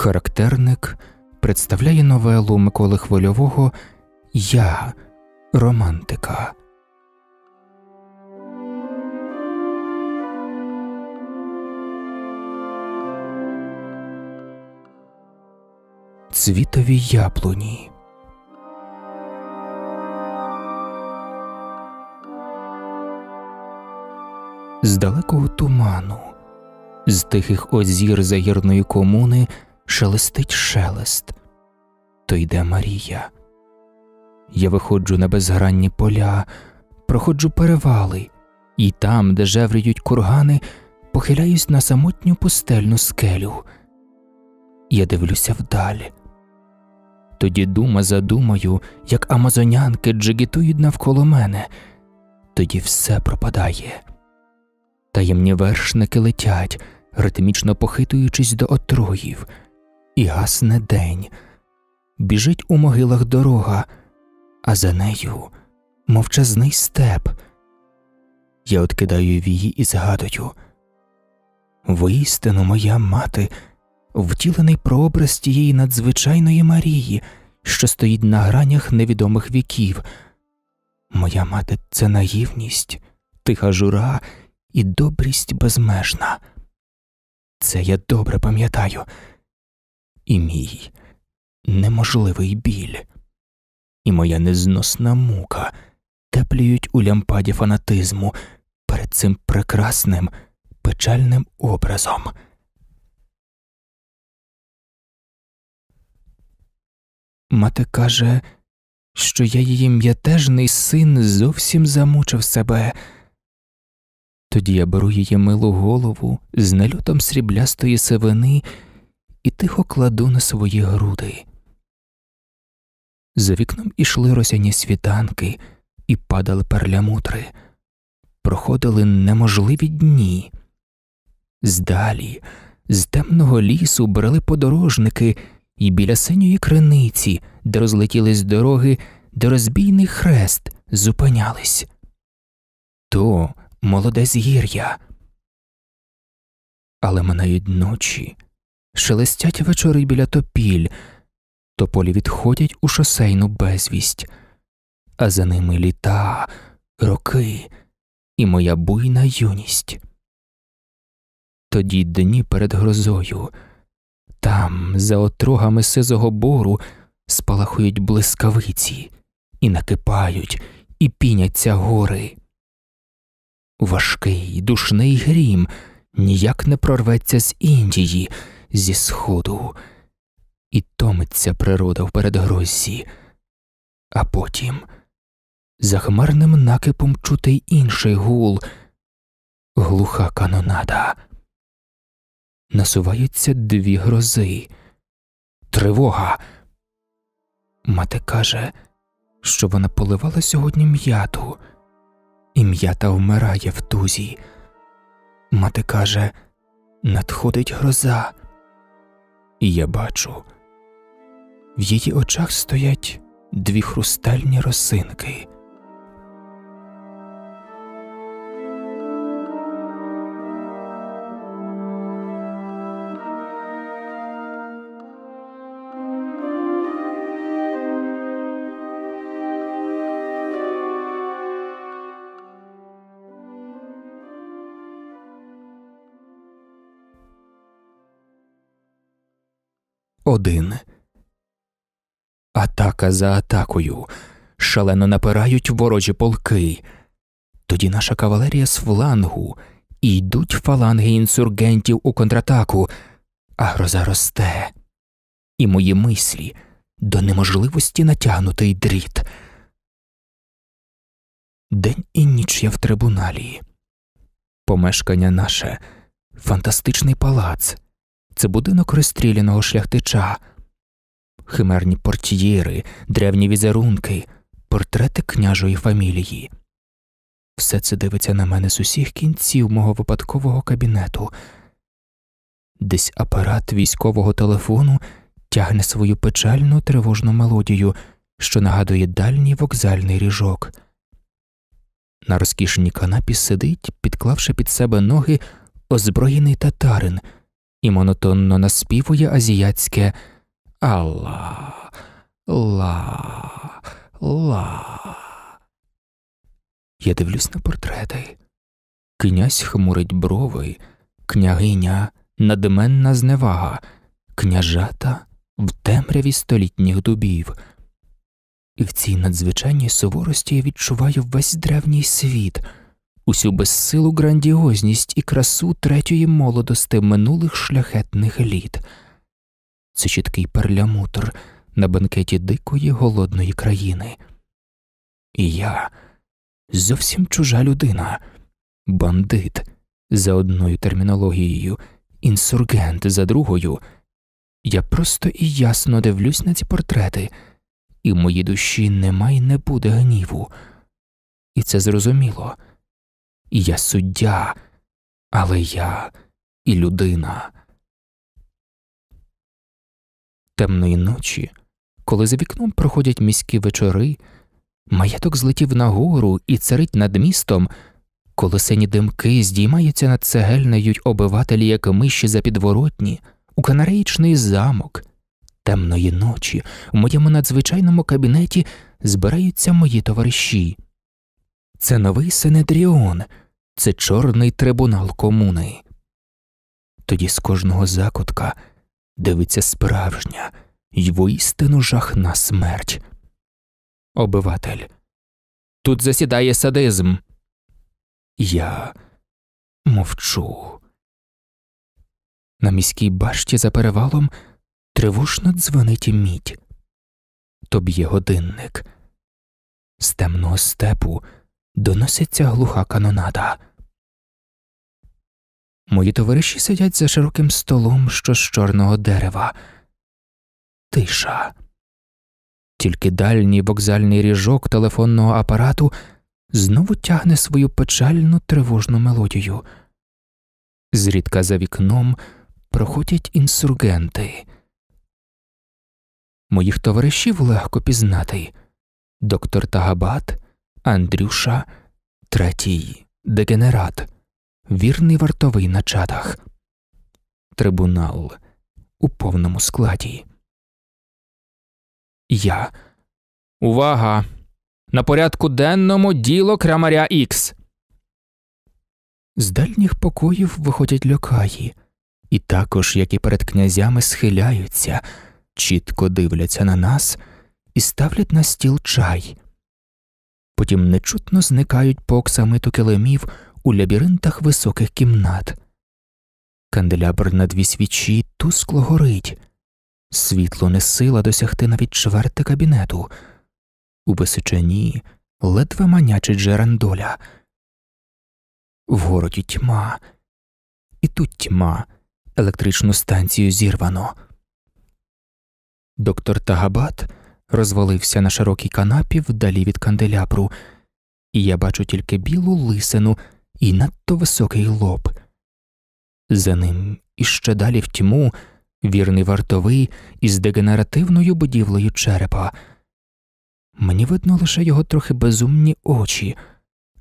Характерник представляє новелу Миколи Хвильового Я Романтика. Цвітові яблуні. З далекого туману, з тихих озір загірної комуни шелестить шелест, то йде Марія. Я виходжу на безгранні поля, проходжу перевали, і там, де жевріють кургани, похиляюсь на самотню пустельну скелю. Я дивлюся вдаль. Тоді дума за думою, як амазонянки джигітують навколо мене, тоді все пропадає. Таємні вершники летять, ритмічно похитуючись до отруїв і гасне день, біжить у могилах дорога, а за нею мовчазний степ. Я откидаю вії і згадую воістину моя мати, втілений прообраз тієї надзвичайної Марії, що стоїть на гранях невідомих віків. Моя мати це наївність, тиха жура і добрість безмежна. Це я добре пам'ятаю і мій неможливий біль, і моя незносна мука тепліють у лямпаді фанатизму перед цим прекрасним печальним образом. Мати каже, що я її м'ятежний син зовсім замучив себе. Тоді я беру її милу голову з нальотом сріблястої сивини і тихо кладу на свої груди. За вікном ішли росяні світанки і падали перлямутри, проходили неможливі дні. Здалі, з темного лісу брали подорожники і біля синьої криниці, де розлетілись дороги, де розбійний хрест зупинялись. То молоде згір'я. Але минають ночі шелестять вечори біля топіль, тополі відходять у шосейну безвість, а за ними літа, роки і моя буйна юність. Тоді дні перед грозою, там, за отрогами сизого бору, спалахують блискавиці, і накипають, і піняться гори. Важкий, душний грім ніяк не прорветься з Індії зі сходу, і томиться природа в передгрозі, а потім за хмарним накипом чути інший гул, глуха канонада. Насуваються дві грози, тривога. Мати каже, що вона поливала сьогодні м'яту, і м'ята вмирає в тузі. Мати каже, надходить гроза, і я бачу. В її очах стоять дві хрустальні росинки, один. Атака за атакою. Шалено напирають ворожі полки. Тоді наша кавалерія з флангу і йдуть фаланги інсургентів у контратаку, а гроза росте, і мої мислі до неможливості натягнутий дріт. День і ніч я в трибуналі. Помешкання наше фантастичний палац це будинок розстріляного шляхтича, химерні портьєри, древні візерунки, портрети княжої фамілії. Все це дивиться на мене з усіх кінців мого випадкового кабінету. Десь апарат військового телефону тягне свою печальну тривожну мелодію, що нагадує дальній вокзальний ріжок. На розкішній канапі сидить, підклавши під себе ноги, озброєний татарин і монотонно наспівує азіатське Алла, ла, ла. Я дивлюсь на портрети. Князь хмурить брови, княгиня надменна зневага, княжата в темряві столітніх дубів. І в цій надзвичайній суворості я відчуваю весь древній світ усю безсилу грандіозність і красу третьої молодости минулих шляхетних літ. Це чіткий перлямутр на бенкеті дикої голодної країни. І я зовсім чужа людина, бандит за одною термінологією, інсургент за другою. Я просто і ясно дивлюсь на ці портрети, і в моїй душі нема і не буде гніву, і це зрозуміло я суддя, але я і людина. Темної ночі, коли за вікном проходять міські вечори, маєток злетів нагору і царить над містом, коли сині димки здіймаються над цегельнею й обивателі, як миші за підворотні, у канареїчний замок. Темної ночі в моєму надзвичайному кабінеті збираються мої товариші. Це новий Синедріон, це чорний трибунал комуни. Тоді з кожного закутка дивиться справжня й воістину жахна смерть. Обиватель. Тут засідає садизм. Я мовчу. На міській башті за перевалом тривожно дзвонить мідь. То б'є годинник. З темного степу доноситься глуха канонада. Мої товариші сидять за широким столом, що з чорного дерева. Тиша. Тільки дальній вокзальний ріжок телефонного апарату знову тягне свою печальну тривожну мелодію. Зрідка за вікном проходять інсургенти. Моїх товаришів легко пізнати доктор Тагабат, Андрюша третій дегенерат, вірний вартовий на чатах, трибунал у повному складі. Я. Увага! На порядку денному діло крамаря Ікс. З дальніх покоїв виходять льокаї, і також, як і перед князями, схиляються, чітко дивляться на нас і ставлять на стіл чай потім нечутно зникають по оксамиту килимів у лабіринтах високих кімнат. Канделябр на дві свічі тускло горить, світло не сила досягти навіть чверти кабінету, у височині ледве манячить В городі тьма, і тут тьма, електричну станцію зірвано. Доктор Тагабат розвалився на широкій канапі вдалі від канделябру, і я бачу тільки білу лисину і надто високий лоб. За ним іще далі в тьму вірний вартовий із дегенеративною будівлею черепа. Мені видно лише його трохи безумні очі,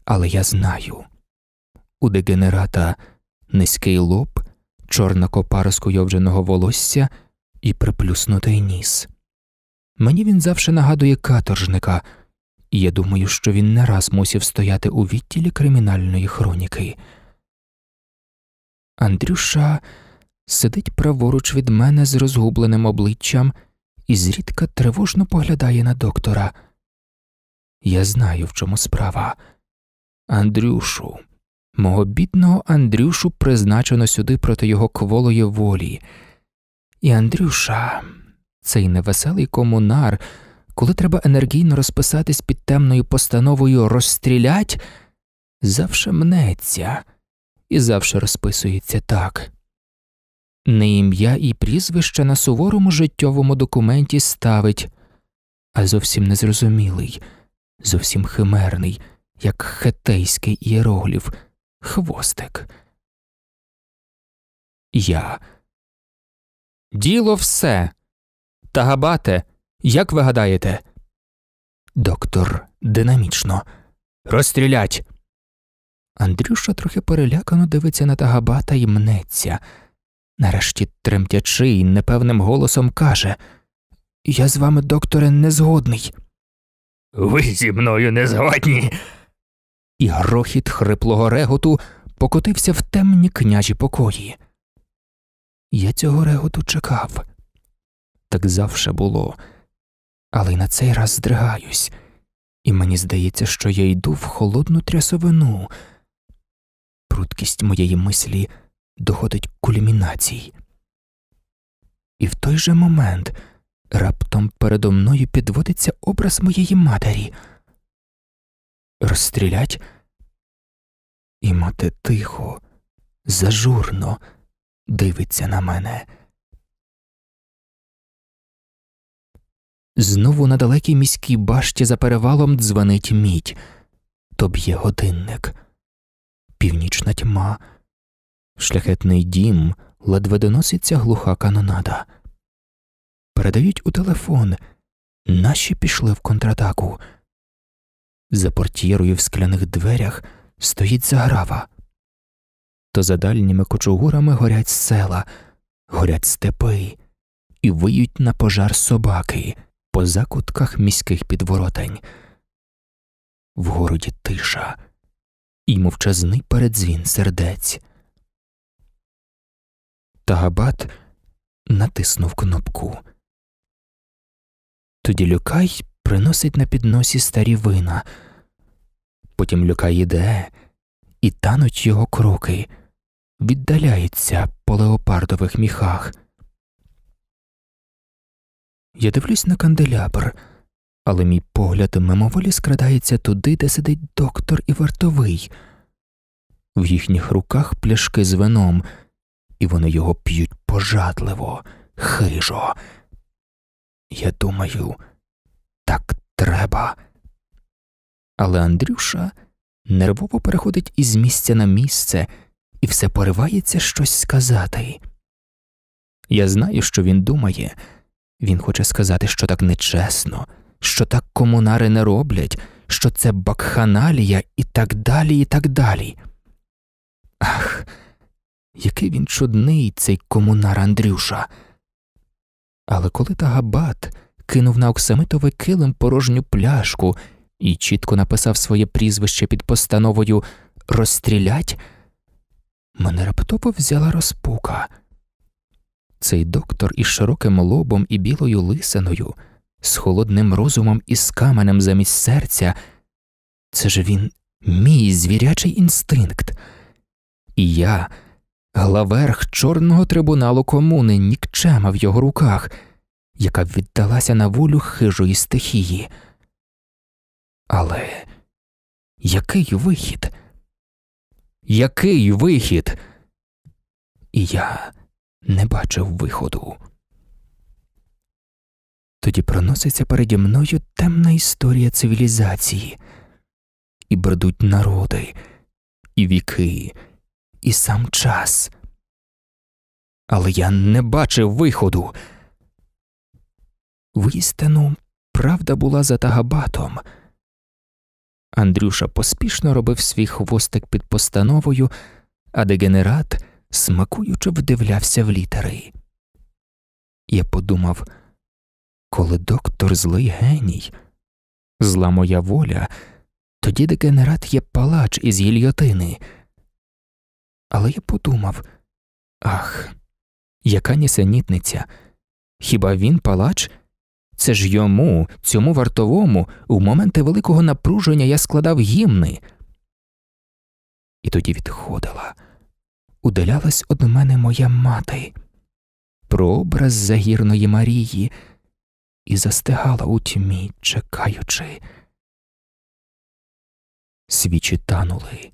але я знаю. У дегенерата низький лоб, чорна копара скуйовдженого волосся і приплюснутий ніс. Мені він завжди нагадує каторжника, і я думаю, що він не раз мусів стояти у відділі кримінальної хроніки. Андрюша сидить праворуч від мене з розгубленим обличчям і зрідка тривожно поглядає на доктора. Я знаю, в чому справа. Андрюшу, мого бідного Андрюшу призначено сюди проти його кволої волі. І Андрюша. Цей невеселий комунар, коли треба енергійно розписатись під темною постановою розстрілять, завше мнеться і завше розписується так. Не ім'я і прізвище на суворому життєвому документі ставить, а зовсім незрозумілий, зовсім химерний, як хетейський іерогліф, хвостик. Я. Діло все. Тагабате, як ви гадаєте? Доктор динамічно. Розстрілять. Андрюша трохи перелякано дивиться на Тагабата і мнеться. Нарешті тремтячи і непевним голосом каже Я з вами, докторе, не згодний. Ви зі мною не згодні. І грохіт хриплого реготу покотився в темні княжі покої. Я цього реготу чекав так завше було, але й на цей раз здригаюсь, і мені здається, що я йду в холодну трясовину. Прудкість моєї мислі доходить кульмінації. І в той же момент раптом передо мною підводиться образ моєї матері. Розстрілять, і мати тихо, зажурно дивиться на мене. Знову на далекій міській башті за перевалом дзвонить мідь, то б'є годинник, північна тьма, шляхетний дім, ледве доноситься глуха канонада. Передають у телефон, наші пішли в контратаку. За портьєрою в скляних дверях стоїть заграва. То за дальніми кочугурами горять села, горять степи і виють на пожар собаки по закутках міських підворотень. В городі тиша і мовчазний передзвін сердець. Тагабат натиснув кнопку. Тоді Люкай приносить на підносі старі вина. Потім Люкай йде і тануть його кроки, віддаляється по леопардових міхах. Я дивлюсь на канделябр, але мій погляд мимоволі скрадається туди, де сидить доктор і вартовий. В їхніх руках пляшки з вином, і вони його п'ють пожадливо, хижо. Я думаю, так треба. Але Андрюша нервово переходить із місця на місце і все поривається щось сказати. Я знаю, що він думає. Він хоче сказати, що так нечесно, що так комунари не роблять, що це бакханалія і так далі, і так далі. Ах, який він чудний, цей комунар Андрюша. Але коли Тагабат кинув на оксамитове килим порожню пляшку і чітко написав своє прізвище під постановою розстрілять, мене раптово взяла розпука. Цей доктор із широким лобом і білою лисиною, з холодним розумом і з каменем замість серця, це ж він мій звірячий інстинкт. І я, главерх чорного трибуналу комуни, нікчема в його руках, яка віддалася на волю хижої стихії. Але який вихід? Який вихід? І я не бачив виходу. Тоді проноситься переді мною темна історія цивілізації, і бредуть народи, і віки, і сам час. Але я не бачив виходу. Вістину, правда була за тагабатом. Андрюша поспішно робив свій хвостик під постановою, а дегенерат смакуючи вдивлявся в літери. Я подумав, коли доктор злий геній, зла моя воля, тоді дегенерат є палач із гільйотини. Але я подумав ах, яка нісенітниця, хіба він палач? Це ж йому, цьому вартовому, у моменти великого напруження я складав гімни. І тоді відходила удалялась од мене моя мати, прообраз загірної Марії, і застигала у тьмі, чекаючи. Свічі танули.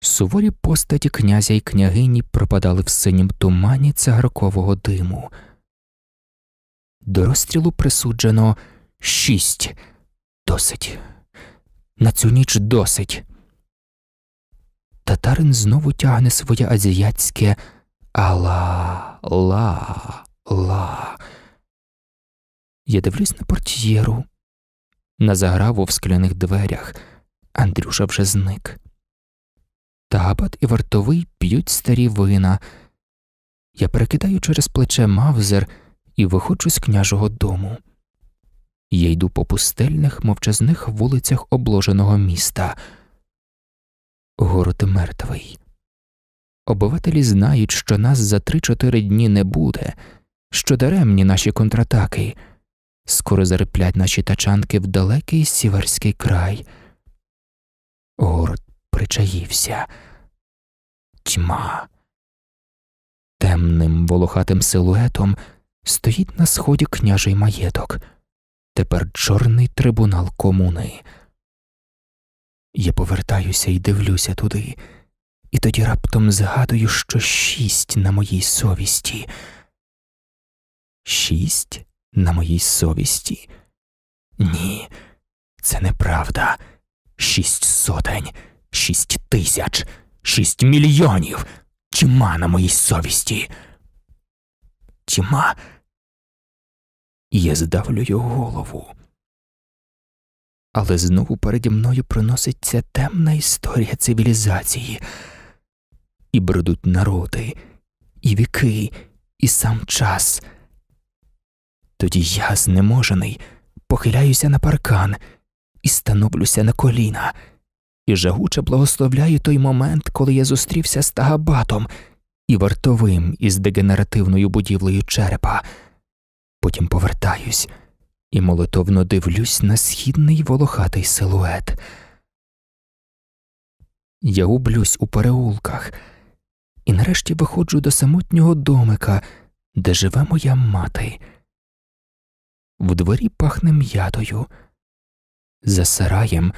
Суворі постаті князя і княгині пропадали в синім тумані цигаркового диму. До розстрілу присуджено шість. Досить. На цю ніч досить татарин знову тягне своє азіатське Ала, ла, ла. Я дивлюсь на портьєру, на заграву в скляних дверях. Андрюша вже зник. Табат і вартовий п'ють старі вина. Я перекидаю через плече мавзер і виходжу з княжого дому. Я йду по пустельних мовчазних вулицях обложеного міста город мертвий. Обивателі знають, що нас за 3-4 дні не буде, що даремні наші контратаки, скоро зариплять наші тачанки в далекий сіверський край. Город причаївся, тьма. Темним волохатим силуетом стоїть на сході княжий маєток, тепер чорний трибунал комуни. Я повертаюся і дивлюся туди, і тоді раптом згадую, що шість на моїй совісті. Шість на моїй совісті? Ні, це неправда. Шість сотень, шість тисяч, шість мільйонів. Тьма на моїй совісті. Тьма. Я здавлюю голову але знову переді мною проноситься темна історія цивілізації, і бредуть народи, і віки, і сам час. Тоді я, знеможений, похиляюся на паркан і становлюся на коліна, і жагуче благословляю той момент, коли я зустрівся з тагабатом і вартовим із дегенеративною будівлею черепа. Потім повертаюсь і молитовно дивлюсь на східний волохатий силует. Я ублюсь у переулках і нарешті виходжу до самотнього домика, де живе моя мати. В дворі пахне м'ятою, за сараєм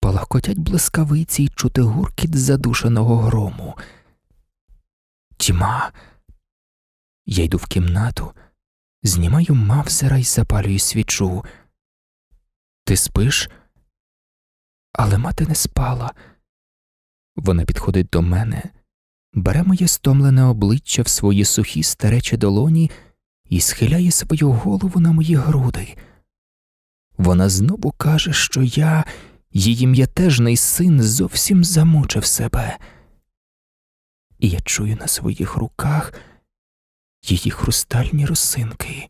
палахкотять блискавиці й чути гуркіт задушеного грому. Тьма. Я йду в кімнату знімаю мавзера і запалюю свічу. Ти спиш? Але мати не спала. Вона підходить до мене, бере моє стомлене обличчя в свої сухі старечі долоні і схиляє свою голову на мої груди. Вона знову каже, що я, її м'ятежний син, зовсім замучив себе. І я чую на своїх руках її хрустальні росинки.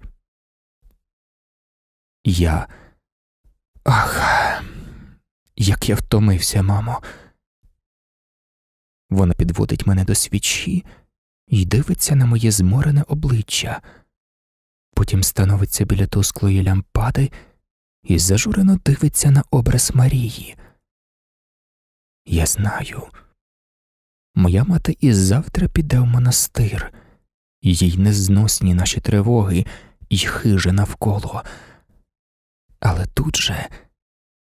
Я. Ах, як я втомився, мамо. Вона підводить мене до свічі і дивиться на моє зморене обличчя, потім становиться біля тусклої лямпади і зажурено дивиться на образ Марії. Я знаю, моя мати і завтра піде в монастир їй незносні наші тривоги і хиже навколо. Але тут же,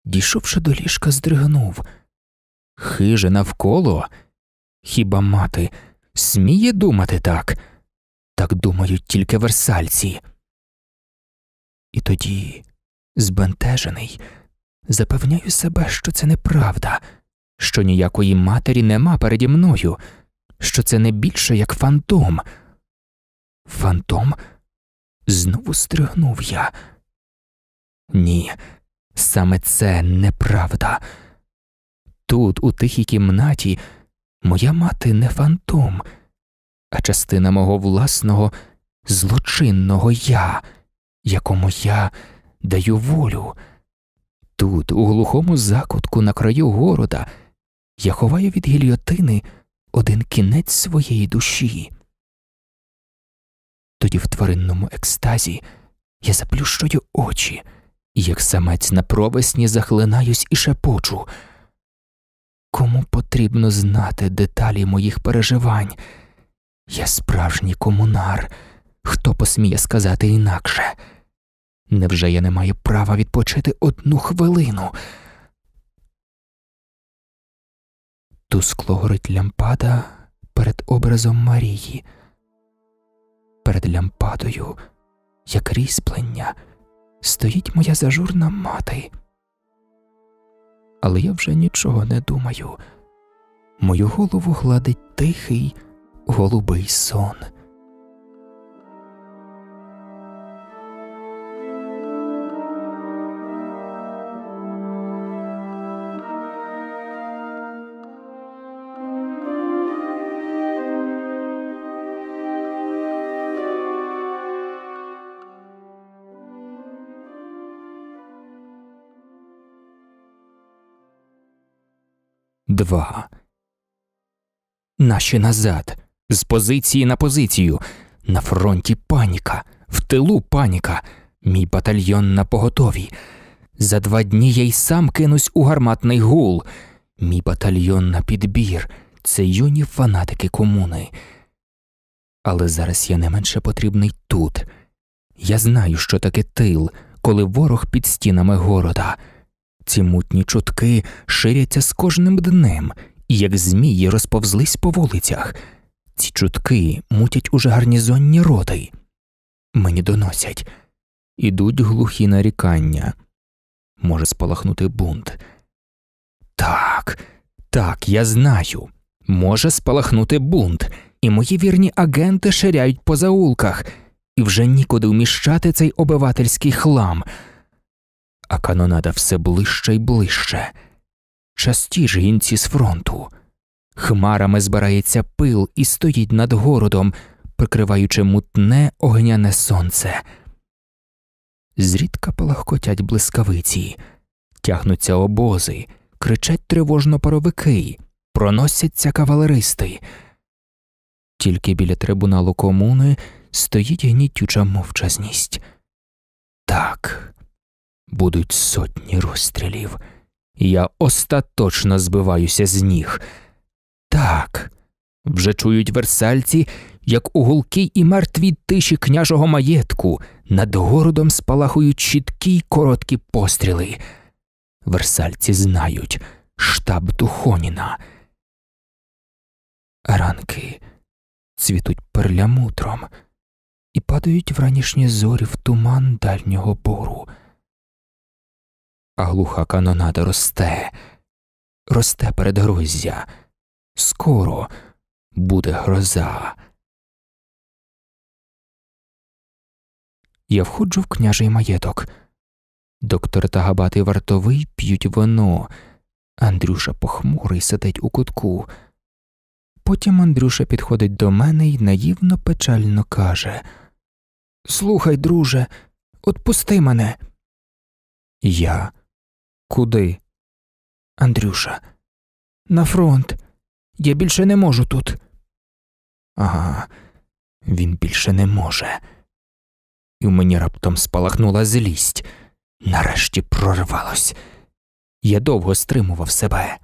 дійшовши до ліжка, здригнув Хиже навколо? Хіба мати сміє думати так? Так думають тільки версальці. І тоді, збентежений, запевняю себе, що це неправда, що ніякої матері нема переді мною, що це не більше як фантом. Фантом? Знову стригнув я. Ні, саме це неправда. Тут, у тихій кімнаті, моя мати не фантом, а частина мого власного злочинного я, якому я даю волю. Тут, у глухому закутку на краю города, я ховаю від гільйотини один кінець своєї душі тоді в тваринному екстазі я заплющую очі, як самець на провесні захлинаюсь і шепочу. Кому потрібно знати деталі моїх переживань? Я справжній комунар, хто посміє сказати інакше? Невже я не маю права відпочити одну хвилину? Тускло горить лямпада перед образом Марії перед лямпадою, як різьплення, стоїть моя зажурна мати. Але я вже нічого не думаю. Мою голову гладить тихий голубий сон. два. Наші назад, з позиції на позицію. На фронті паніка, в тилу паніка, мій батальйон на поготові. За два дні я й сам кинусь у гарматний гул. Мій батальйон на підбір. Це юні фанатики комуни. Але зараз я не менше потрібний тут. Я знаю, що таке тил, коли ворог під стінами города. Ці мутні чутки ширяться з кожним днем, і як змії розповзлись по вулицях. Ці чутки мутять уже гарнізонні роти. Мені доносять. Ідуть глухі нарікання. Може спалахнути бунт. Так, так, я знаю. Може спалахнути бунт, і мої вірні агенти ширяють по заулках, і вже нікуди вміщати цей обивательський хлам а канонада все ближче й ближче. Часті ж гінці з фронту. Хмарами збирається пил і стоїть над городом, прикриваючи мутне огняне сонце. Зрідка палахкотять блискавиці, тягнуться обози, кричать тривожно паровики, проносяться кавалеристи. Тільки біля трибуналу комуни стоїть гнітюча мовчазність. Так, будуть сотні розстрілів, я остаточно збиваюся з ніг. Так, вже чують версальці, як у гулкій і мертвій тиші княжого маєтку, над городом спалахують чіткі й короткі постріли. Версальці знають штаб Тухоніна. Ранки цвітуть перлямутром і падають в ранішні зорі в туман дальнього бору а глуха канонада росте, росте передгроздя. Скоро буде гроза. Я входжу в княжий маєток. Доктор та Габатий вартовий п'ють вино. Андрюша похмурий сидить у кутку. Потім Андрюша підходить до мене і наївно печально каже Слухай, друже, отпусти мене. Я Куди? Андрюша, на фронт. Я більше не можу тут. Ага, він більше не може. І в мені раптом спалахнула злість. Нарешті прорвалось. Я довго стримував себе.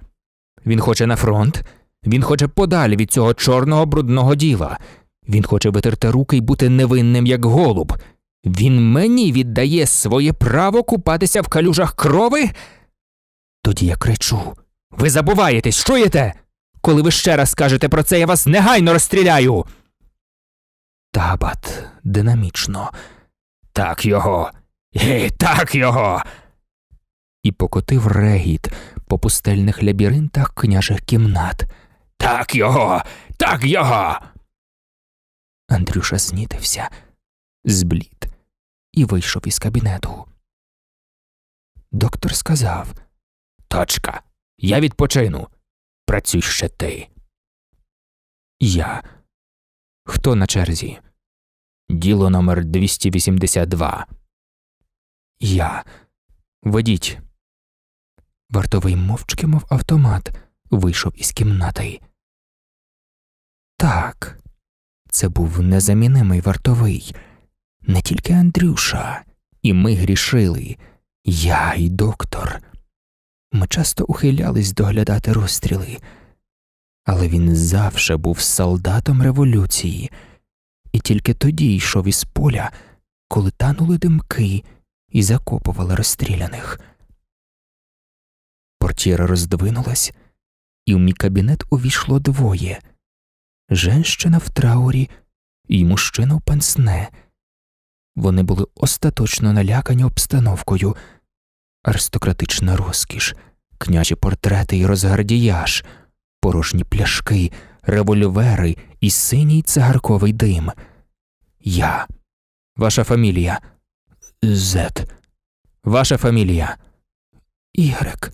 Він хоче на фронт, він хоче подалі від цього чорного брудного діла. Він хоче витерти руки і бути невинним, як голуб. Він мені віддає своє право купатися в калюжах крови. Тоді я кричу Ви забуваєтесь, чуєте? Коли ви ще раз скажете про це, я вас негайно розстріляю. Табат динамічно. Так його. Гей, так його. І покотив регіт по пустельних лабіринтах княжих кімнат. Так його, так його. Андрюша знітився, зблід і вийшов із кабінету. Доктор сказав Точка. Я відпочину. Працюй ще ти. Я. Хто на черзі? Діло номер 282. Я. Ведіть. Вартовий мовчки, мов автомат, вийшов із кімнати. Так. Це був незамінимий вартовий. Не тільки Андрюша. І ми грішили. Я і доктор. Ми часто ухилялись доглядати розстріли, але він завше був солдатом революції, і тільки тоді йшов із поля, коли танули димки і закопували розстріляних. Портіра роздвинулась, і в мій кабінет увійшло двоє женщина в траурі і мужчина в пансне. Вони були остаточно налякані обстановкою аристократична розкіш, княжі портрети і розгардіяж, порожні пляшки, револьвери і синій цигарковий дим. Я, ваша фамілія Зет, ваша фамілія Ігрек.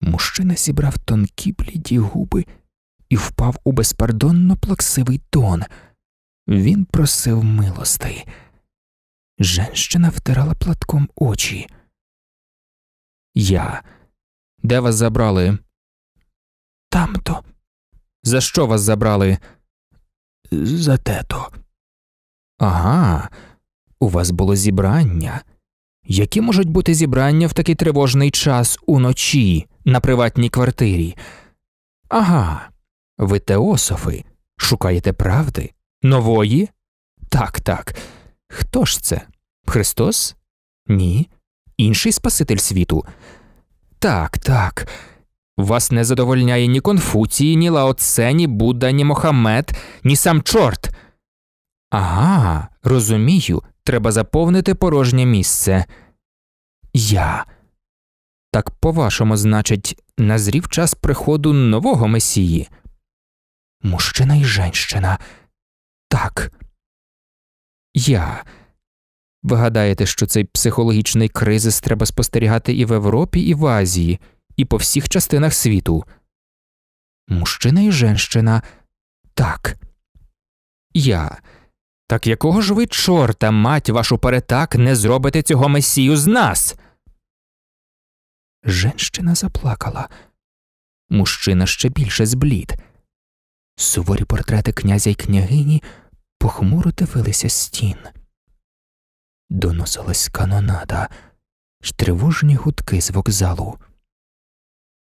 Мужчина зібрав тонкі бліді губи і впав у безпардонно плаксивий тон. Він просив милостей. Женщина втирала платком очі я. Де вас забрали? Тамто. За що вас забрали? За тето. Ага. У вас було зібрання. Які можуть бути зібрання в такий тривожний час уночі на приватній квартирі? Ага, ви теософи, шукаєте правди? Нової? Так, так. Хто ж це? Христос? Ні інший Спаситель світу. Так, так. Вас не задовольняє ні Конфуції, ні Лаоце, ні Будда, ні Мохамед, ні сам чорт. Ага, розумію, треба заповнити порожнє місце. Я. Так по вашому, значить, назрів час приходу нового месії. Мужчина і женщина. Так. Я. Ви гадаєте, що цей психологічний кризис треба спостерігати і в Європі, і в Азії, і по всіх частинах світу? Мужчина і женщина так. Я. Так якого ж ви, чорта, мать вашу перетак, не зробите цього месію з нас? Женщина заплакала. Мужчина ще більше зблід. Суворі портрети князя й княгині похмуро дивилися стін доносилась канонада, й тривожні гудки з вокзалу.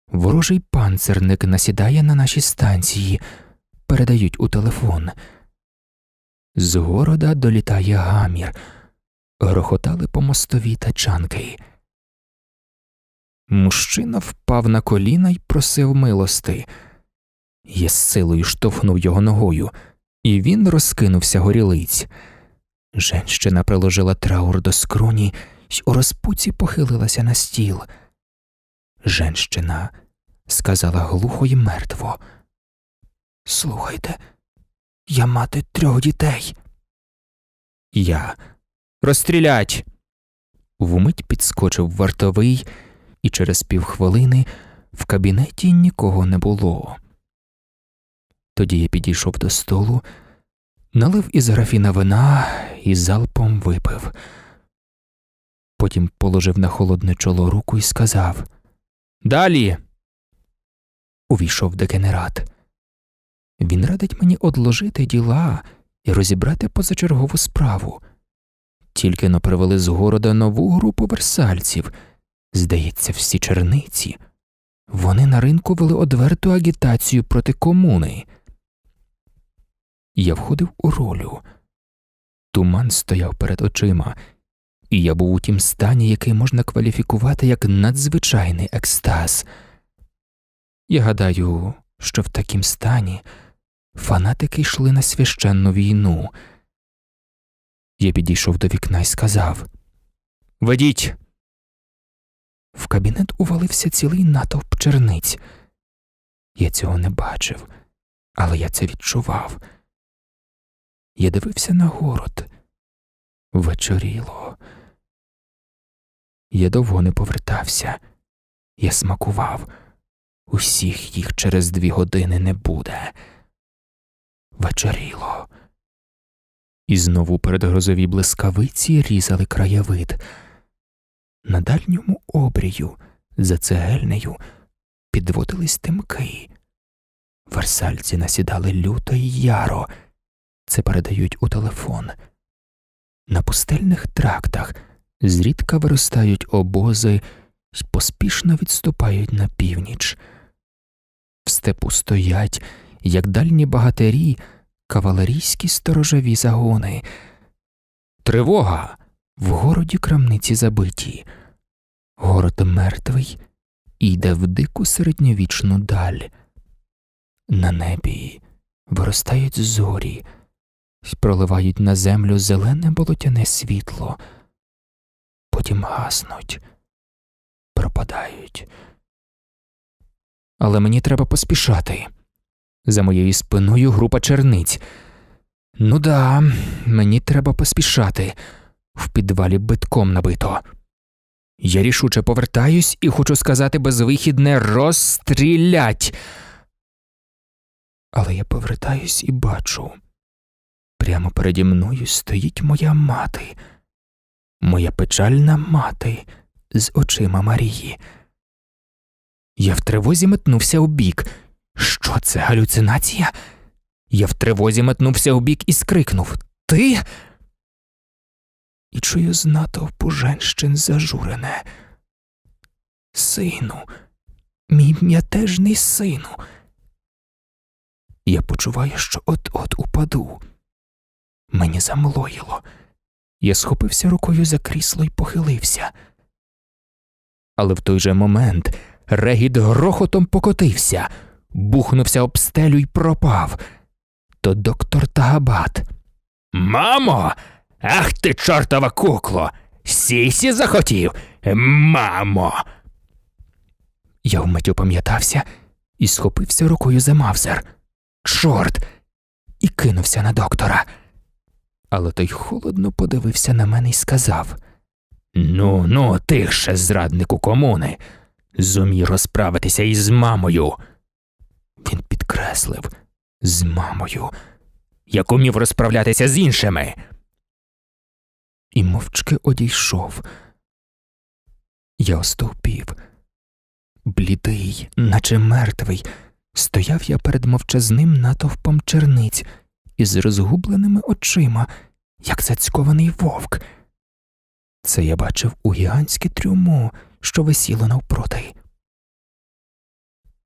Ворожий панцерник насідає на наші станції, передають у телефон. З города долітає гамір, грохотали по мостові тачанки. Мужчина впав на коліна й просив милости. Я з силою штовхнув його ногою, і він розкинувся горілиць. Женщина приложила траур до скроні й у розпуці похилилася на стіл. Женщина сказала глухо й мертво. Слухайте, я мати трьох дітей. Я розстрілять. Вмить підскочив вартовий, і через півхвилини в кабінеті нікого не було. Тоді я підійшов до столу налив із графіна вина і залпом випив. Потім положив на холодне чоло руку і сказав Далі. Увійшов дегенерат. Він радить мені одложити діла і розібрати позачергову справу. Тільки но привели з города нову групу версальців. Здається, всі черниці. Вони на ринку вели одверту агітацію проти комуни я входив у ролю. Туман стояв перед очима, і я був у тім стані, який можна кваліфікувати як надзвичайний екстаз. Я гадаю, що в такім стані фанатики йшли на священну війну. Я підійшов до вікна і сказав Ведіть. В кабінет увалився цілий натовп черниць. Я цього не бачив, але я це відчував. Я дивився на город. Вечоріло. Я довго не повертався. Я смакував. Усіх їх через дві години не буде. Вечоріло. І знову перед грозові блискавиці різали краєвид. На дальньому обрію, за цегельнею, підводились тимки. Версальці насідали люто й яро це передають у телефон. На пустельних трактах зрідка виростають обози і поспішно відступають на північ. В степу стоять, як дальні багатирі, кавалерійські сторожові загони. Тривога! В городі крамниці забиті. Город мертвий і йде в дику середньовічну даль. На небі виростають зорі. Проливають на землю зелене болотяне світло, потім гаснуть, пропадають. Але мені треба поспішати. За моєю спиною група черниць. Ну да, мені треба поспішати. В підвалі битком набито. Я рішуче повертаюсь і хочу сказати безвихідне розстрілять. Але я повертаюсь і бачу прямо переді мною стоїть моя мати, моя печальна мати з очима Марії. Я в тривозі метнувся у бік. Що це галюцинація? Я в тривозі метнувся у бік і скрикнув Ти? І чую знато натовпу женщин зажурене. Сину, мій м'ятежний сину. Я почуваю, що от-от упаду. Мені замлоїло. Я схопився рукою за крісло і похилився. Але в той же момент регіт грохотом покотився, бухнувся об стелю і пропав. То доктор Тагабат. Мамо, ах ти, чортова кукло! Сісі захотів, мамо. Я вмить опам'ятався і схопився рукою за мавзер. Чорт! І кинувся на доктора але той холодно подивився на мене і сказав Ну, ну, тихше, зраднику комуни, зумій розправитися із мамою. Він підкреслив з мамою, як умів розправлятися з іншими. І мовчки одійшов. Я остовпів. Блідий, наче мертвий, стояв я перед мовчазним натовпом черниць із розгубленими очима, як зацькований вовк. Це я бачив у гігантське трюмо, що висіло навпроти.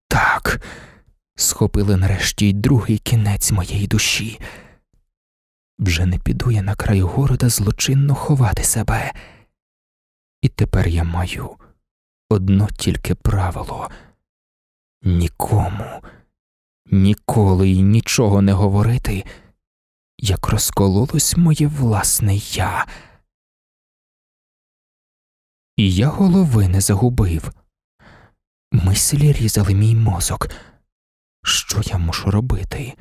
Так, схопили нарешті й другий кінець моєї душі. Вже не піду я на край города злочинно ховати себе. І тепер я маю одно тільки правило нікому ніколи й нічого не говорити, як розкололось моє власне я. І я голови не загубив. Мислі різали мій мозок. Що я мушу робити?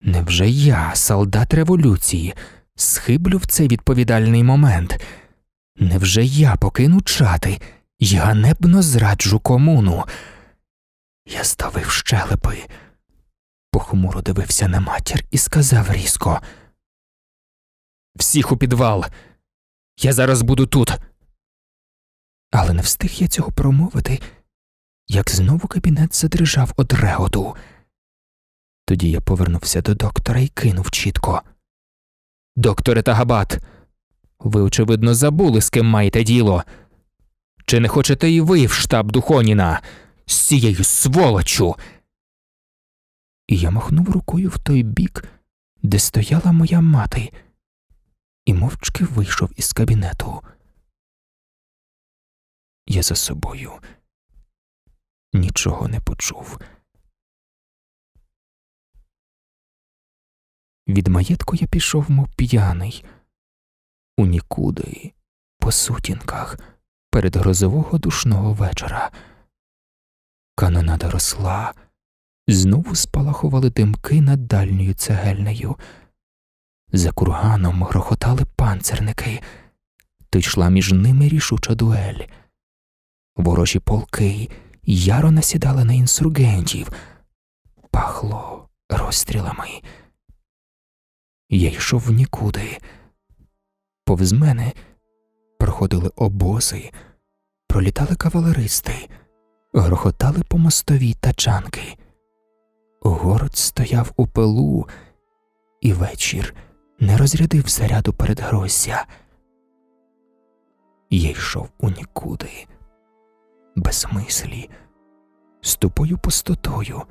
Невже я, солдат революції, схиблю в цей відповідальний момент? Невже я покину чати і ганебно зраджу комуну? Я ставив щелепи похмуро дивився на матір і сказав різко: Всіх у підвал, я зараз буду тут. Але не встиг я цього промовити, як знову кабінет задрижав од реготу. Тоді я повернувся до доктора і кинув чітко. Докторе Тагабат, ви, очевидно, забули, з ким маєте діло. Чи не хочете і ви в штаб Духоніна з цією сволочю? і я махнув рукою в той бік, де стояла моя мати, і мовчки вийшов із кабінету. Я за собою нічого не почув. Від маєтку я пішов, мов п'яний, у нікуди, по сутінках, перед грозового душного вечора. Канонада росла знову спалахували димки над дальньою цегельнею. За курганом грохотали панцерники, то йшла між ними рішуча дуель. Ворожі полки яро насідали на інсургентів, пахло розстрілами. Я йшов нікуди. Повз мене проходили обози, пролітали кавалеристи, грохотали по мостовій тачанки. Город стояв у пилу, і вечір не розрядив заряду передгроздя. Я йшов у нікуди, без мислі, з тупою пустотою,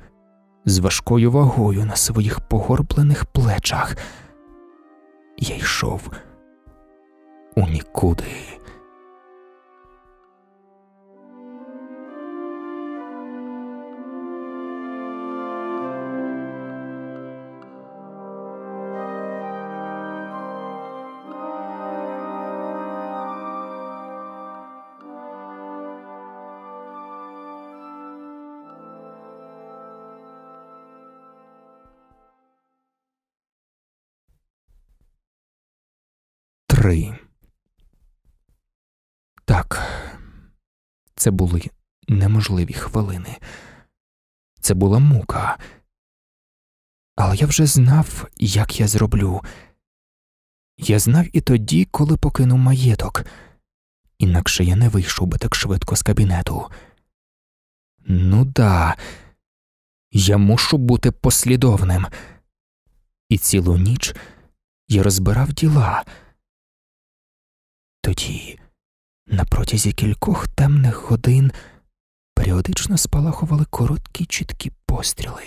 з важкою вагою на своїх погорблених плечах. Я йшов у нікуди. три. Так, це були неможливі хвилини. Це була мука. Але я вже знав, як я зроблю. Я знав і тоді, коли покинув маєток, інакше я не вийшов би так швидко з кабінету. Ну да, я мушу бути послідовним. І цілу ніч я розбирав діла тоді. На протязі кількох темних годин періодично спалахували короткі чіткі постріли.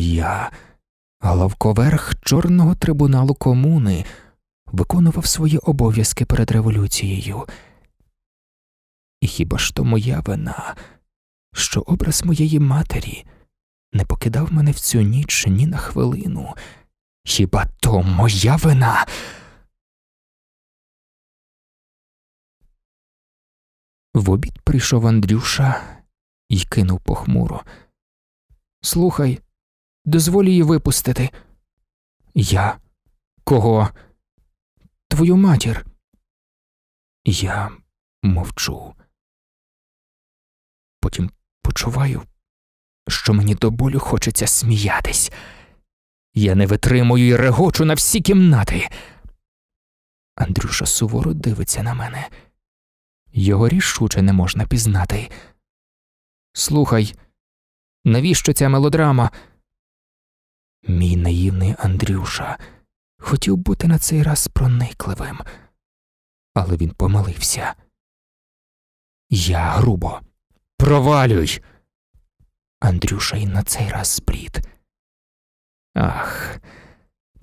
Я, головковерх чорного трибуналу комуни, виконував свої обов'язки перед революцією. І хіба ж то моя вина, що образ моєї матері не покидав мене в цю ніч ні на хвилину? Хіба то моя вина? В обід прийшов Андрюша і кинув похмуро. Слухай, дозволь її випустити. Я. Кого? Твою матір. Я мовчу. Потім почуваю, що мені до болю хочеться сміятись. Я не витримую і регочу на всі кімнати. Андрюша суворо дивиться на мене його рішуче не можна пізнати. Слухай, навіщо ця мелодрама? Мій наївний Андрюша хотів бути на цей раз проникливим, але він помилився. Я грубо провалюй. Андрюша й на цей раз сплід. Ах,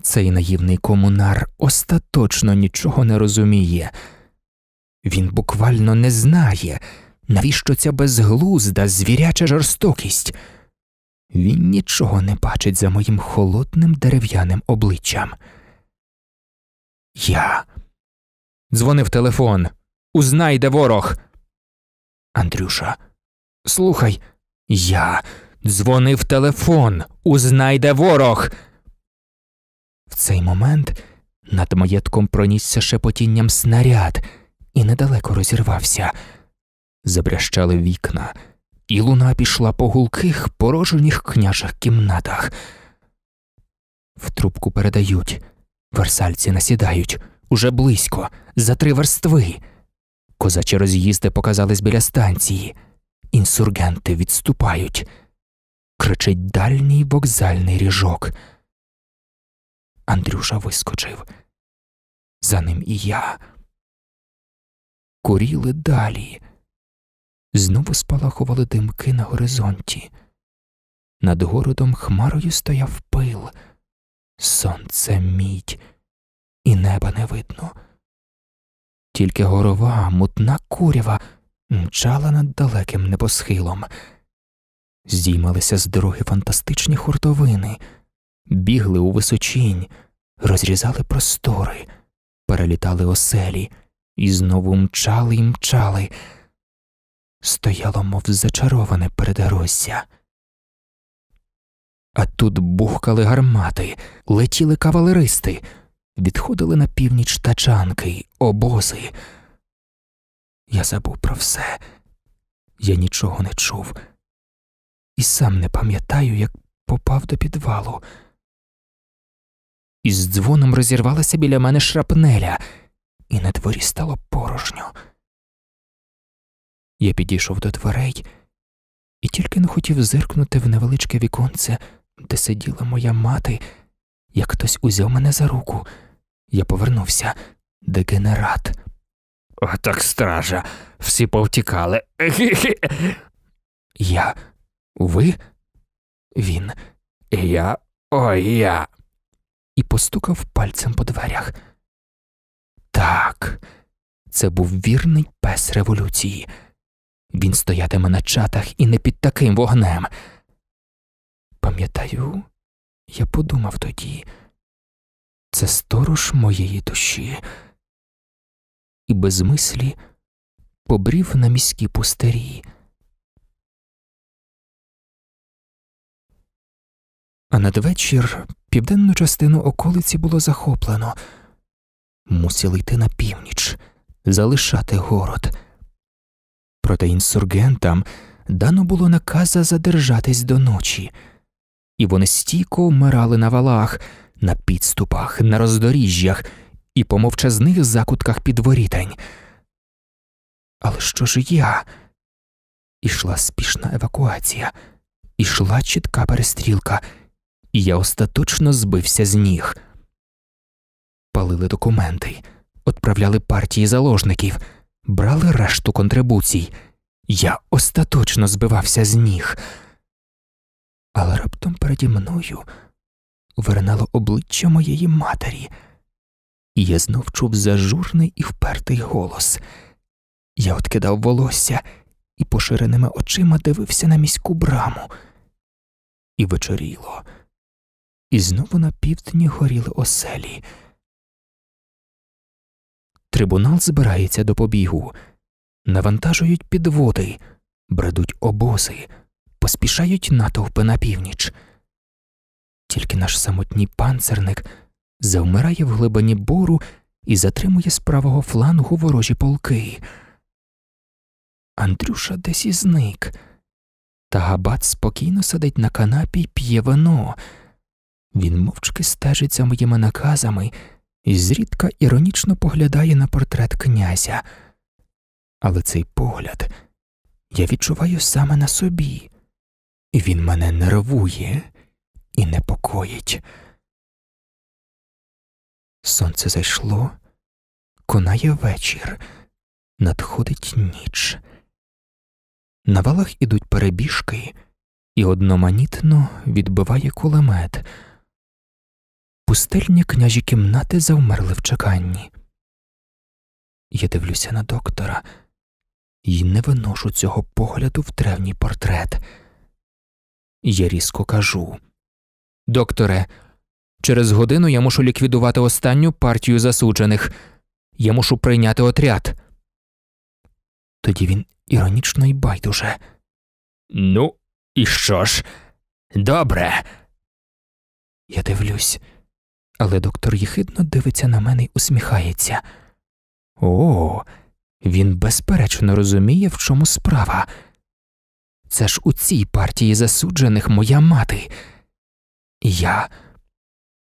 цей наївний комунар остаточно нічого не розуміє. Він буквально не знає, навіщо ця безглузда, звіряча жорстокість. Він нічого не бачить за моїм холодним дерев'яним обличчям. Я дзвонив телефон. Узнай, де ворог. Андрюша, слухай, я дзвонив телефон. Узнай, де ворог. В цей момент над маєтком пронісся шепотінням снаряд і недалеко розірвався. Забрящали вікна, і луна пішла по гулких, порожніх княжих кімнатах. В трубку передають, версальці насідають уже близько, за три верстви. Козачі роз'їзди показались біля станції, інсургенти відступають. Кричить дальній вокзальний ріжок. Андрюша вискочив. За ним і я куріли далі, знову спалахували димки на горизонті. Над городом хмарою стояв пил, сонце мідь, і неба не видно. Тільки горова, мутна курява, мчала над далеким небосхилом. Здіймалися з дороги фантастичні хуртовини, бігли у височінь, розрізали простори, перелітали оселі і знову мчали і мчали, стояло, мов зачароване передоросся. А тут бухкали гармати, летіли кавалеристи, відходили на північ тачанки, обози. Я забув про все, я нічого не чув, і сам не пам'ятаю, як попав до підвалу. Із дзвоном розірвалася біля мене шрапнеля і на дворі стало порожньо. Я підійшов до дверей і тільки не хотів зиркнути в невеличке віконце, де сиділа моя мати, як хтось узяв мене за руку. Я повернувся дегенерат. «О, так стража, всі повтікали. Я, ви, він, я, ой я. І постукав пальцем по дверях. Так, це був вірний пес революції. Він стоятиме на чатах і не під таким вогнем. Пам'ятаю, я подумав тоді, це сторож моєї душі, і без мислі побрів на міські пустирі. А надвечір південну частину околиці було захоплено мусили йти на північ, залишати город. Проте інсургентам дано було наказа задержатись до ночі, і вони стійко вмирали на валах, на підступах, на роздоріжжях і по мовчазних закутках підворітень. Але що ж я? Ішла спішна евакуація, ішла чітка перестрілка, і я остаточно збився з ніг палили документи, отправляли партії заложників, брали решту контрибуцій. Я остаточно збивався з ніг. Але раптом переді мною вернало обличчя моєї матері, і я знов чув зажурний і впертий голос. Я откидав волосся і поширеними очима дивився на міську браму. І вечоріло, і знову на півдні горіли оселі. Трибунал збирається до побігу, навантажують підводи, бредуть обози, поспішають натовпи на північ. Тільки наш самотній панцерник завмирає в глибині бору і затримує з правого флангу ворожі полки. Андрюша десь і зник, Тагабат спокійно сидить на канапі й п'є вино. Він мовчки стежить за моїми наказами і зрідка іронічно поглядає на портрет князя, але цей погляд я відчуваю саме на собі, і він мене нервує і непокоїть. Сонце зайшло, конає вечір, надходить ніч. На валах ідуть перебіжки, і одноманітно відбиває кулемет пустельні княжі кімнати завмерли в чеканні. Я дивлюся на доктора і не виношу цього погляду в древній портрет. Я різко кажу Докторе, через годину я мушу ліквідувати останню партію засуджених. Я мушу прийняти отряд. Тоді він іронічно і байдуже. Ну, і що ж? Добре. Я дивлюсь але доктор єхидно дивиться на мене й усміхається. О, він безперечно розуміє, в чому справа. Це ж у цій партії засуджених моя мати. Я.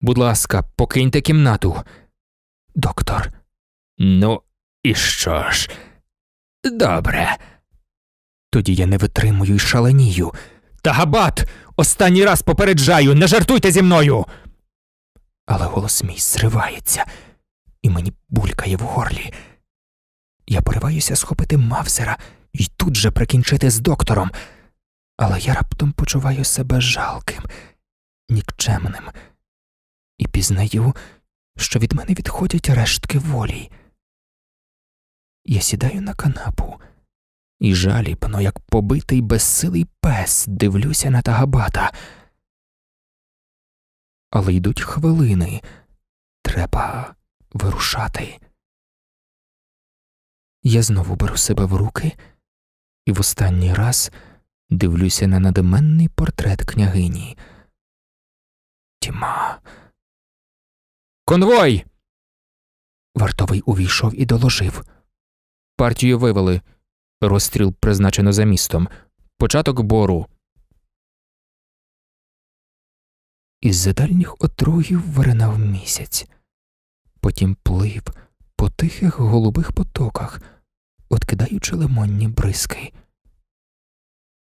Будь ласка, покиньте кімнату. Доктор. Ну, і що ж? Добре. Тоді я не витримую й шаленію. Тагабат! Останній раз попереджаю, не жартуйте зі мною але голос мій зривається, і мені булькає в горлі. Я пориваюся схопити мавзера і тут же прикінчити з доктором, але я раптом почуваю себе жалким, нікчемним, і пізнаю, що від мене відходять рештки волі. Я сідаю на канапу і жалібно, як побитий безсилий пес, дивлюся на тагабата але йдуть хвилини. Треба вирушати. Я знову беру себе в руки і в останній раз дивлюся на надменний портрет княгині. Тіма. Конвой. Вартовий увійшов і доложив. Партію вивели. Розстріл призначено за містом. Початок бору. із-за дальніх отругів виринав місяць, потім плив по тихих голубих потоках, откидаючи лимонні бризки.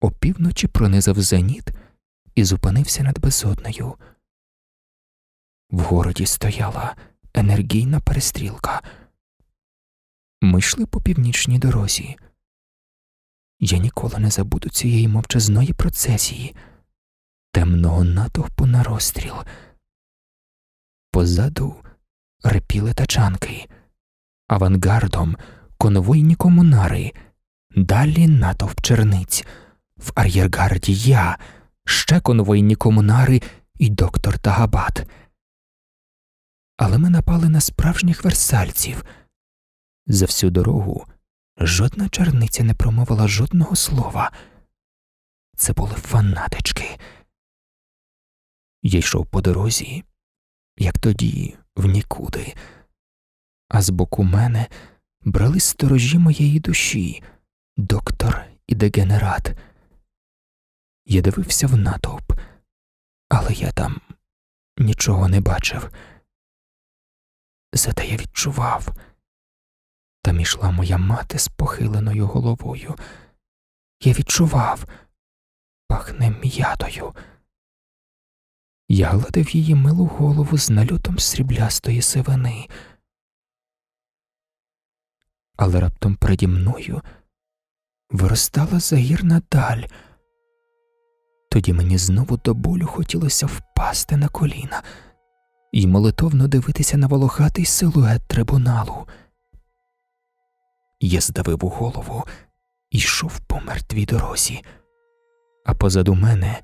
Опівночі пронизав зеніт і зупинився над безодною. В городі стояла енергійна перестрілка. Ми йшли по північній дорозі. Я ніколи не забуду цієї мовчазної процесії темного натовпу на розстріл. Позаду репіли тачанки, авангардом конвойні комунари, далі натовп черниць, в ар'єргарді я, ще конвойні комунари і доктор Тагабат. Але ми напали на справжніх версальців. За всю дорогу жодна черниця не промовила жодного слова. Це були фанатички. Я йшов по дорозі, як тоді, в нікуди, а з боку мене брали сторожі моєї душі, доктор і дегенерат. Я дивився в натовп, але я там нічого не бачив. Зате я відчував. Там ішла моя мати з похиленою головою. Я відчував, пахне м'ятою. Я гладив її милу голову з налютом сріблястої сивини. Але раптом переді мною виростала загірна даль. Тоді мені знову до болю хотілося впасти на коліна і молитовно дивитися на волохатий силует трибуналу. Я здавив у голову і йшов по мертвій дорозі, а позаду мене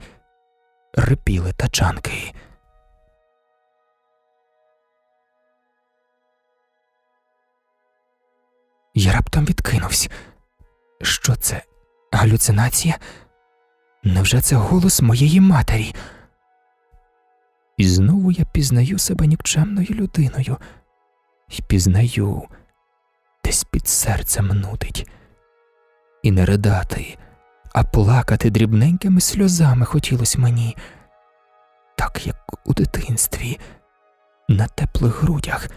рипіли тачанки. Я раптом відкинувся. Що це? Галюцинація? Невже це голос моєї матері? І знову я пізнаю себе нікчемною людиною І пізнаю, десь під серцем нудить, і не ридати, а плакати дрібненькими сльозами хотілось мені, так як у дитинстві, на теплих грудях.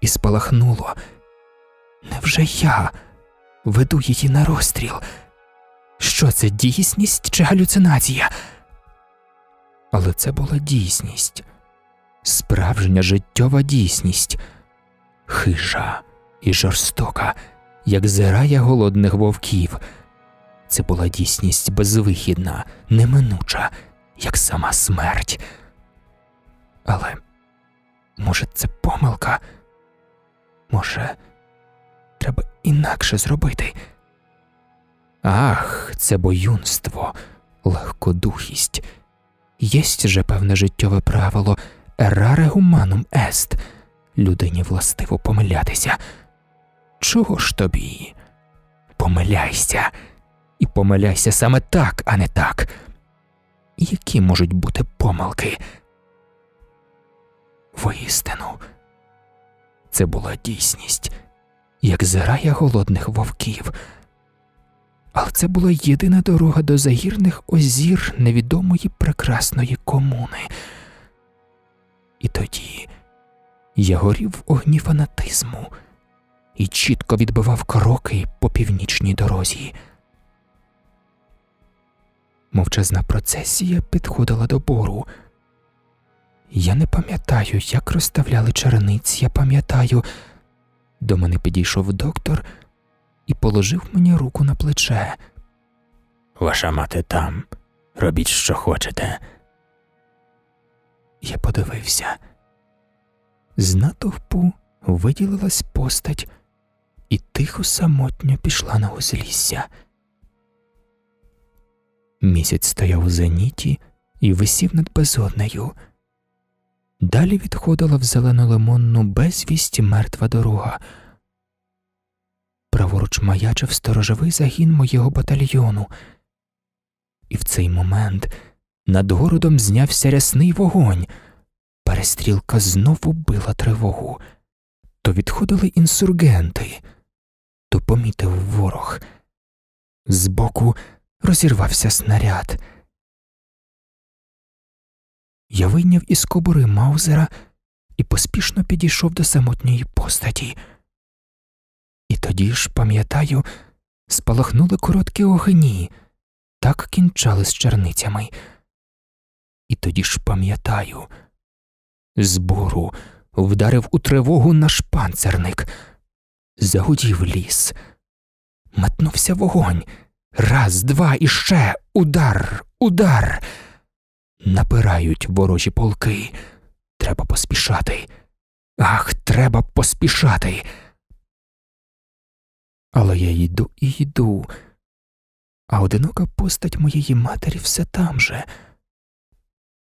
І спалахнуло. Невже я веду її на розстріл? Що це дійсність чи галюцинація? Але це була дійсність, справжня життєва дійсність, хижа і жорстока, як зирає голодних вовків. Це була дійсність безвихідна, неминуча, як сама смерть. Але, може, це помилка? Може, треба інакше зробити? Ах, це боюнство, легкодухість. Єсть же певне життєве правило ераре гуманум ест, людині властиво помилятися. Чого ж тобі? Помиляйся і помиляйся саме так, а не так. Які можуть бути помилки? Воістину, це була дійсність, як зграя голодних вовків, але це була єдина дорога до загірних озір невідомої прекрасної комуни. І тоді я горів в огні фанатизму і чітко відбивав кроки по північній дорозі мовчазна процесія підходила до бору. Я не пам'ятаю, як розставляли чарниць, я пам'ятаю. До мене підійшов доктор і положив мені руку на плече. Ваша мати там, робіть, що хочете. Я подивився. З натовпу виділилась постать і тихо самотньо пішла на узлісся. Місяць стояв у зеніті і висів над безоднею. Далі відходила в зелено лимонну безвість мертва дорога. Праворуч маячив сторожовий загін моєго батальйону, і в цей момент над городом знявся рясний вогонь. Перестрілка знову била тривогу. То відходили інсургенти, то помітив ворог. Збоку розірвався снаряд. Я вийняв із кобури Маузера і поспішно підійшов до самотньої постаті. І тоді ж, пам'ятаю, спалахнули короткі огні, так кінчали з черницями. І тоді ж пам'ятаю, збору вдарив у тривогу наш панцерник, загудів ліс, метнувся вогонь. Раз, два і ще удар, удар. Напирають ворожі полки. Треба поспішати. Ах, треба поспішати. Але я йду і йду, а одинока постать моєї матері все там же.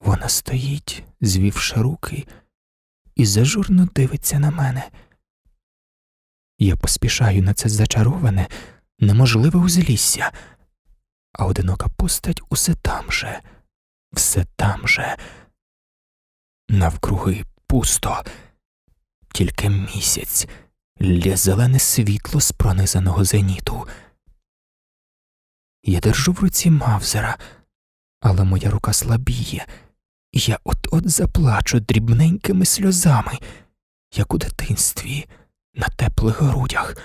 Вона стоїть, звівши руки, і зажурно дивиться на мене. Я поспішаю на це зачароване неможливе узлісся, а одинока постать усе там же, все там же. Навкруги пусто, тільки місяць лє зелене світло з пронизаного зеніту. Я держу в руці мавзера, але моя рука слабіє, я от-от заплачу дрібненькими сльозами, як у дитинстві, на теплих грудях.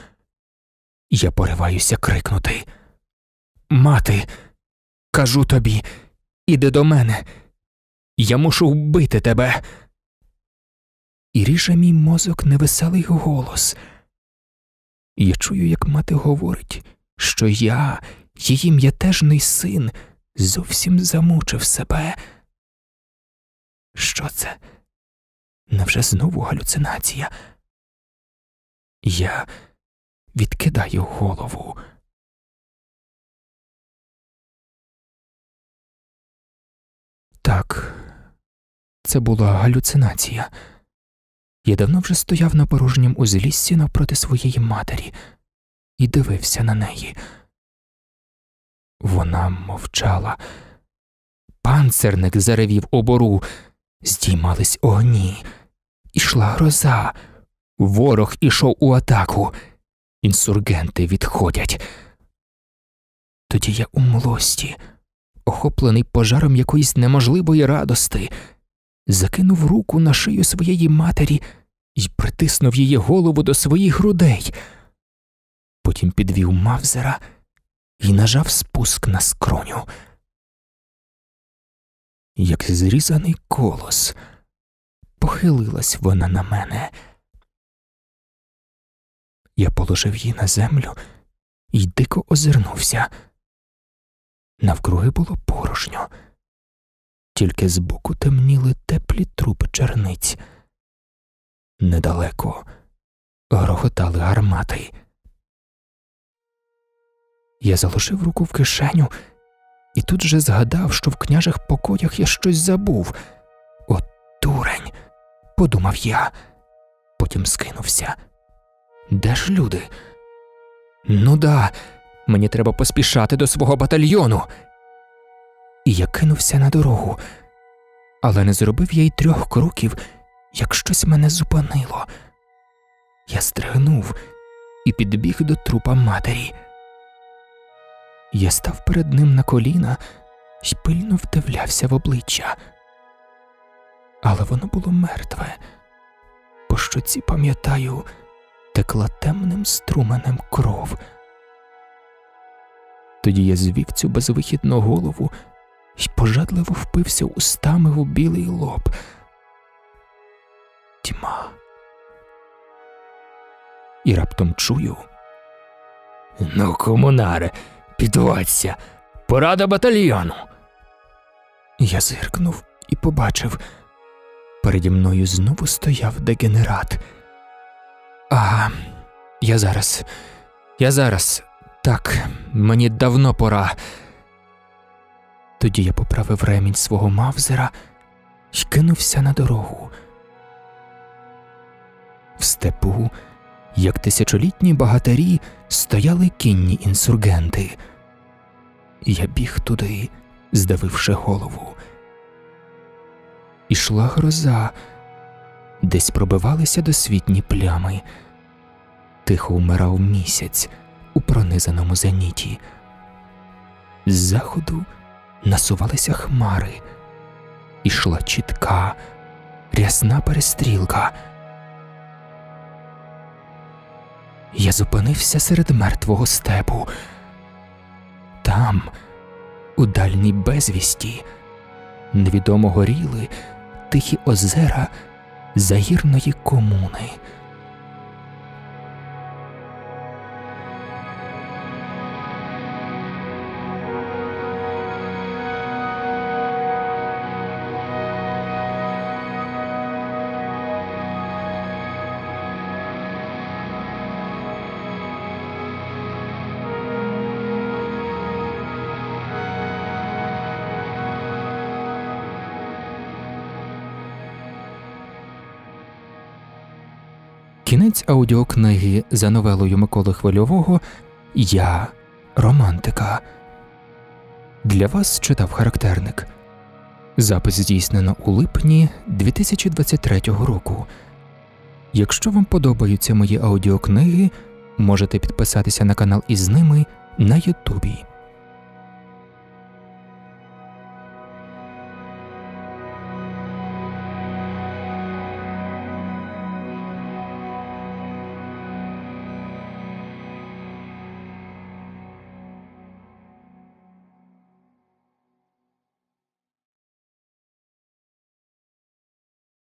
Я пориваюся крикнути. Мати, кажу тобі, іди до мене. Я мушу вбити тебе. І ріже мій мозок невеселий голос. Я чую, як мати говорить, що я, її м'ятежний син, зовсім замучив себе. Що це? Невже знову галюцинація? Я відкидає голову. Так, це була галюцинація. Я давно вже стояв на порожнім узліссі навпроти своєї матері і дивився на неї. Вона мовчала. Панцерник заревів обору, здіймались огні, ішла гроза, ворог ішов у атаку. Інсургенти відходять. Тоді я у млості, охоплений пожаром якоїсь неможливої радости, закинув руку на шию своєї матері і притиснув її голову до своїх грудей. Потім підвів мавзера і нажав спуск на скроню. Як зрізаний колос, похилилась вона на мене. Я положив її на землю і дико озирнувся. Навкруги було порожньо, тільки збоку темніли теплі трупи черниць. Недалеко грохотали гармати. Я залишив руку в кишеню і тут же згадав, що в княжих покоях я щось забув. От дурень, подумав я, потім скинувся. Де ж люди? Ну да, мені треба поспішати до свого батальйону. І я кинувся на дорогу, але не зробив я й трьох кроків, як щось мене зупинило. Я стригнув і підбіг до трупа матері. Я став перед ним на коліна і пильно вдивлявся в обличчя, але воно було мертве, по ці пам'ятаю текла темним струменем кров. Тоді я звів цю безвихідну голову і пожадливо впився устами у білий лоб. Тьма. І раптом чую. Ну, комунаре, підводься, порада батальйону. Я зиркнув і побачив. Переді мною знову стояв дегенерат. А, я зараз. Я зараз. Так, мені давно пора. Тоді я поправив ремінь свого мавзера і кинувся на дорогу. В степу, як тисячолітні багатарі, стояли кінні інсургенти. Я біг туди, здавивши голову. Ішла гроза десь пробивалися досвітні плями, тихо вмирав місяць у пронизаному зеніті. З заходу насувалися хмари, ішла чітка, рясна перестрілка. Я зупинився серед мертвого степу. Там, у дальній безвісті, невідомо горіли тихі озера загірної комуни. аудіокниги за новелою Миколи Хвильового Я Романтика. Для вас читав характерник. Запис здійснено у липні 2023 року. Якщо вам подобаються мої аудіокниги, можете підписатися на канал із ними на Ютубі.